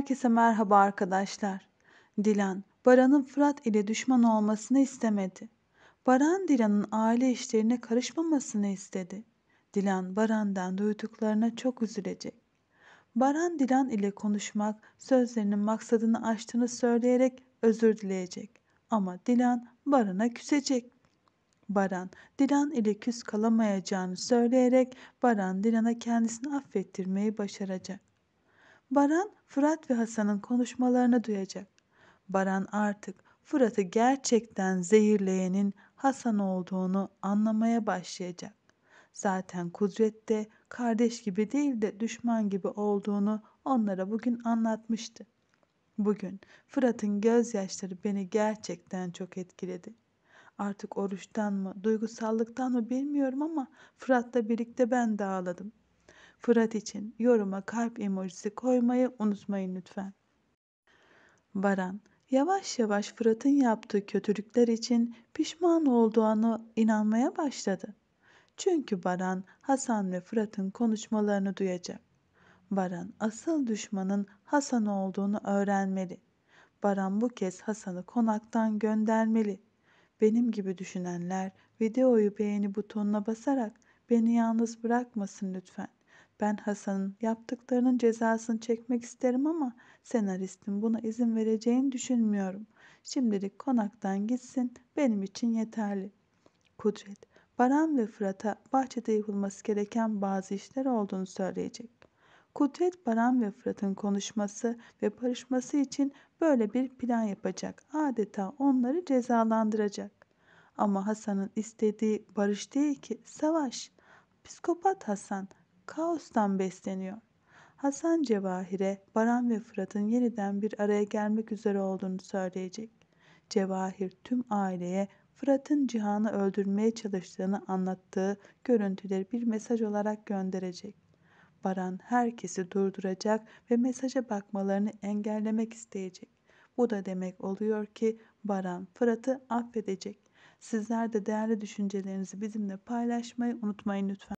Herkese merhaba arkadaşlar. Dilan, Baran'ın Fırat ile düşman olmasını istemedi. Baran, Dilan'ın aile işlerine karışmamasını istedi. Dilan, Baran'dan duyduklarına çok üzülecek. Baran, Dilan ile konuşmak, sözlerinin maksadını aştığını söyleyerek özür dileyecek. Ama Dilan, Baran'a küsecek. Baran, Dilan ile küs kalamayacağını söyleyerek Baran, Dilan'a kendisini affettirmeyi başaracak. Baran Fırat ve Hasan'ın konuşmalarını duyacak. Baran artık Fırat'ı gerçekten zehirleyenin Hasan olduğunu anlamaya başlayacak. Zaten Kudret de kardeş gibi değil de düşman gibi olduğunu onlara bugün anlatmıştı. Bugün Fırat'ın gözyaşları beni gerçekten çok etkiledi. Artık oruçtan mı, duygusallıktan mı bilmiyorum ama Fırat'la birlikte ben de ağladım.'' Fırat için yoruma kalp emojisi koymayı unutmayın lütfen. Baran yavaş yavaş Fırat'ın yaptığı kötülükler için pişman olduğuna inanmaya başladı. Çünkü Baran Hasan ve Fırat'ın konuşmalarını duyacak. Baran asıl düşmanın Hasan olduğunu öğrenmeli. Baran bu kez Hasan'ı konaktan göndermeli. Benim gibi düşünenler videoyu beğeni butonuna basarak beni yalnız bırakmasın lütfen. Ben Hasan'ın yaptıklarının cezasını çekmek isterim ama senaristin buna izin vereceğini düşünmüyorum. Şimdilik konaktan gitsin benim için yeterli. Kudret, Baran ve Fırat'a bahçede yapılması gereken bazı işler olduğunu söyleyecek. Kudret, Baran ve Fırat'ın konuşması ve barışması için böyle bir plan yapacak. Adeta onları cezalandıracak. Ama Hasan'ın istediği barış değil ki savaş. Psikopat Hasan kaostan besleniyor. Hasan Cevahir'e Baran ve Fırat'ın yeniden bir araya gelmek üzere olduğunu söyleyecek. Cevahir tüm aileye Fırat'ın Cihan'ı öldürmeye çalıştığını anlattığı görüntüleri bir mesaj olarak gönderecek. Baran herkesi durduracak ve mesaja bakmalarını engellemek isteyecek. Bu da demek oluyor ki Baran Fırat'ı affedecek. Sizler de değerli düşüncelerinizi bizimle paylaşmayı unutmayın lütfen.